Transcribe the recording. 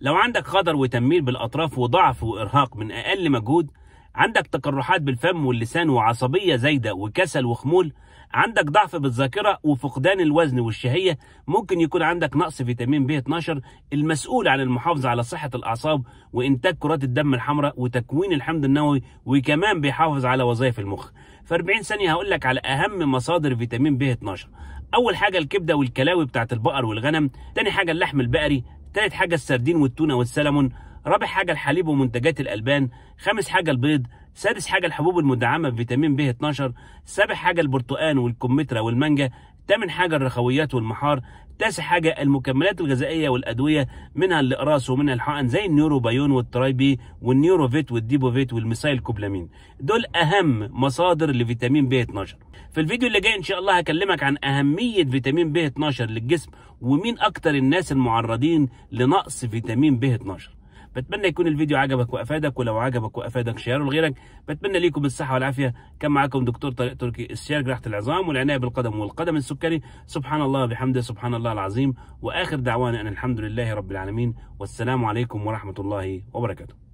لو عندك خدر وتنميل بالأطراف وضعف وإرهاق من أقل مجهود عندك تقرحات بالفم واللسان وعصبية زايدة وكسل وخمول عندك ضعف بالذاكرة وفقدان الوزن والشهية ممكن يكون عندك نقص فيتامين ب 12 المسؤول عن المحافظة على صحة الأعصاب وإنتاج كرات الدم الحمراء وتكوين الحمض النووي وكمان بيحافظ على وظائف المخ في 40 ثانية هقول لك على أهم مصادر فيتامين ب 12 أول حاجة الكبدة والكلاوي بتاعت البقر والغنم تاني حاجة اللحم البقري تالت حاجة السردين والتونة والسلمون رابع حاجة الحليب ومنتجات الألبان خامس حاجة البيض سادس حاجة الحبوب المدعمة بفيتامين ب 12 سابع حاجة البرتقان والكمثرى والمانجا تامن حاجة الرخويات والمحار تاسع حاجة المكملات الغذائية والأدوية منها الإقراص ومنها الحقن زي النيوروبايون والترايبي والنيوروفيت والديبوفيت والميسايل كوبلامين دول أهم مصادر لفيتامين بي 12 في الفيديو اللي جاي إن شاء الله هكلمك عن أهمية فيتامين بي 12 للجسم ومين أكتر الناس المعرضين لنقص فيتامين بي 12 بتمنى يكون الفيديو عجبك وافادك ولو عجبك وافادك شيره لغيرك بتمنى ليكم بالصحه والعافيه كان معاكم دكتور طارق تركي استشاري جراحه العظام والعنايه بالقدم والقدم السكري سبحان الله بحمده سبحان الله العظيم واخر دعوانا ان الحمد لله رب العالمين والسلام عليكم ورحمه الله وبركاته